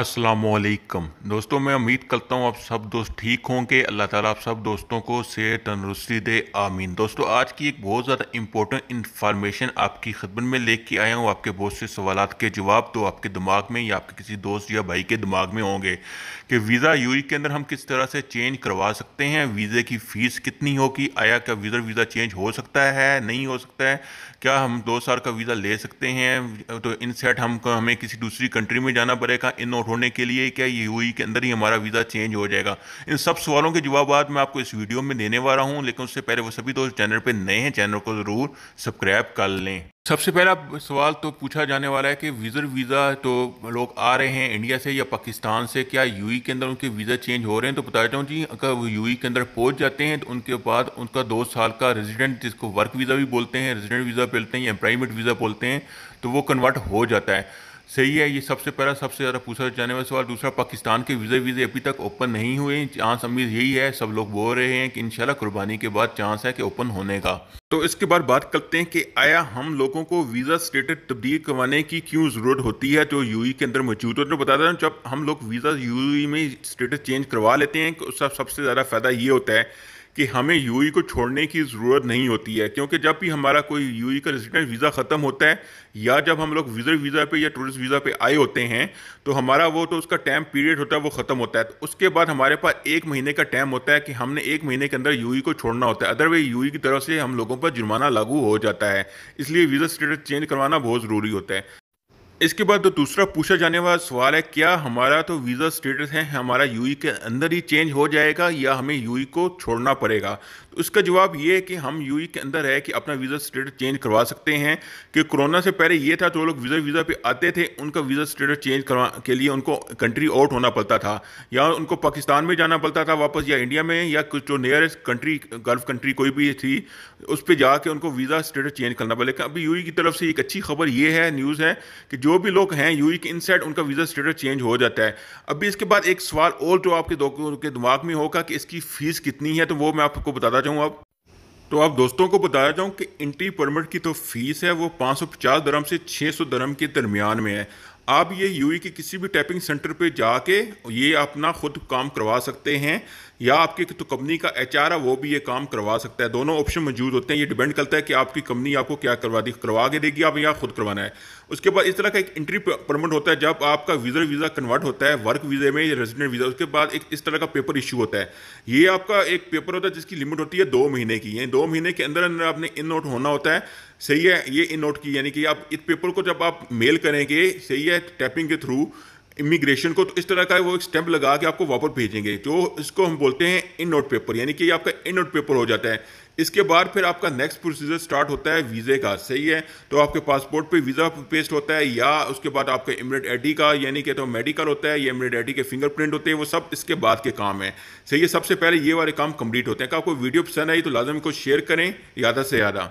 असलकम दोस्तों मैं उम्मीद करता हूँ आप सब दोस्त ठीक होंगे अल्लाह ताला आप सब दोस्तों को सेहत तंदरुस्ती दे आमीन दोस्तों आज की एक बहुत ज़्यादा इंपॉर्टेंट इन्फॉर्मेशन आपकी खदमत में लेके आया हूँ आपके बहुत से सवाल के जवाब तो आपके दिमाग में या आपके किसी दोस्त या भाई के दिमाग में होंगे कि वीज़ा यू के अंदर हम किस तरह से चेंज करवा सकते हैं वीज़े की फ़ीस कितनी होगी आया क्या वीज़ा वीज़ा चेंज हो सकता है नहीं हो सकता है क्या हम दो साल का वीज़ा ले सकते हैं तो इन सेट हम हमें किसी दूसरी कंट्री में जाना पड़ेगा इन और होने के लिए क्या ये हुई के अंदर ही हमारा वीज़ा चेंज हो जाएगा इन सब सवालों के जवाब मैं आपको इस वीडियो में देने वाला हूँ लेकिन उससे पहले वो सभी दोस्त चैनल पर नए हैं चैनल को ज़रूर सब्सक्राइब कर लें सबसे पहला सवाल तो पूछा जाने वाला है कि विज़र वीज़ा तो लोग आ रहे हैं इंडिया से या पाकिस्तान से क्या यूई e के अंदर उनके वीज़ा चेंज हो रहे हैं तो बता देता हूँ जी अगर वो यूई e के अंदर पहुँच जाते हैं तो उनके बाद उनका दो साल का रेजिडेंट जिसको वर्क वीज़ा भी बोलते हैं रेजिडेंट वीज़ा बोलते हैं या एम्प्लॉयमेंट वीज़ा बोलते हैं तो वो कन्वर्ट हो जाता है सही है ये सबसे पहला सबसे ज़्यादा पूछा जाने वाला सवाल दूसरा पाकिस्तान के वीज़े वीज़े अभी तक ओपन नहीं हुए चांस उम्मीद यही है सब लोग बोल रहे हैं कि इंशाल्लाह कुर्बानी के बाद चांस है कि ओपन होने का तो इसके बाद बात करते हैं कि आया हम लोगों को वीज़ा स्टेटस तब्दील करवाने की क्यों ज़रूरत होती है जो यू e के अंदर मौजूद होते हैं तो बता दें जब हम लोग वीज़ा यू e में स्टेटस चेंज करवा लेते हैं उसका सबसे ज़्यादा फ़ायदा ये होता है कि हमें यू e को छोड़ने की ज़रूरत नहीं होती है क्योंकि जब भी हमारा कोई यू e का रेजिडेंट वीज़ा ख़त्म होता है या जब हम लोग विज़र वीज़ा पे या टूरिस्ट वीज़ा पे आए होते हैं तो हमारा वो तो उसका टाइम पीरियड होता है वो ख़त्म होता है तो उसके बाद हमारे पास एक महीने का टाइम होता है कि हमने एक महीने के अंदर यू e को छोड़ना होता है अदरवाइज यू की तरफ से हम लोगों पर जुर्माना लागू हो जाता है इसलिए वीज़ा स्टेटस चेंज करवाना बहुत ज़रूरी होता है इसके बाद तो दूसरा पूछा जाने वाला सवाल है क्या हमारा तो वीज़ा स्टेटस है हमारा यूई e के अंदर ही चेंज हो जाएगा या हमें यूई e को छोड़ना पड़ेगा तो उसका जवाब ये है कि हम यूई e के अंदर है कि अपना वीज़ा स्टेटस चेंज करवा सकते हैं कि कोरोना से पहले ये था जो तो लोग वीज़ा वीज़ा पे आते थे उनका वीज़ा स्टेटस चेंज करवा के लिए उनको कंट्री आउट होना पड़ता था या उनको पाकिस्तान में जाना पड़ता था वापस या इंडिया में या कुछ जो नियरेस्ट कंट्री गल्फ कंट्री कोई भी थी उस पर जाके उनको वीज़ा स्टेटस चेंज करना पड़ेगा अभी यू की तरफ से एक अच्छी खबर ये है न्यूज़ है कि जो जो भी लोग हैं के इनसाइड उनका वीज़ा स्टेटस चेंज हो जाता है अभी इसके बाद एक सवाल और जो तो आपके के दिमाग में होगा कि इसकी फ़ीस कितनी है तो वो मैं आपको बताता चाहूँ अब तो आप दोस्तों को बताया जाऊँ कि इंट्री परमिट की तो फ़ीस है वो 550 सौ से 600 दरम के दरमियान में है आप ये यू e के किसी भी टैपिंग सेंटर पे जाके ये अपना खुद काम करवा सकते हैं या आपकी तो कंपनी का एच है वो भी ये काम करवा सकता है दोनों ऑप्शन मौजूद होते हैं ये डिपेंड करता है कि आपकी कंपनी आपको क्या करवा दी करवा के देगी आप या खुद करवाना है उसके बाद इस तरह का एक एंट्री परमिट होता है जब आपका वीज़ा वीज़ा कन्वर्ट होता है वर्क वीज़े में या रेजिडेंट वीज़ा उसके बाद एक इस तरह का पेपर इशू होता है ये आपका एक पेपर होता है जिसकी लिमिट होती है दो महीने की यानी दो महीने के अंदर अंदर आपने इन नोट होना होता है सही है ये नोट की यानी कि आप इस पेपर को जब आप मेल करेंगे सही है टैपिंग के थ्रू इमिग्रेशन को तो इस तरह का वो एक स्टैंप लगा के आपको वापस भेजेंगे जो इसको हम बोलते हैं इन नोट पेपर यानी कि आपका इन नोट पेपर हो जाता है इसके बाद फिर आपका नेक्स्ट प्रोसीजर स्टार्ट होता है वीज़े का सही है तो आपके पासपोर्ट पे वीज़ा पेस्ट होता है या उसके बाद आपका इमरेट आई का यानी कि तो मेडिकल होता है या इमरेट आई के फिंगरप्रिंट होते हैं वो सब इसके बाद के काम है सही है सबसे पहले ये वाले काम कंप्लीट होते हैं आपको वीडियो पसंद आई तो लाजम को शेयर करें ज़्यादा से ज़्यादा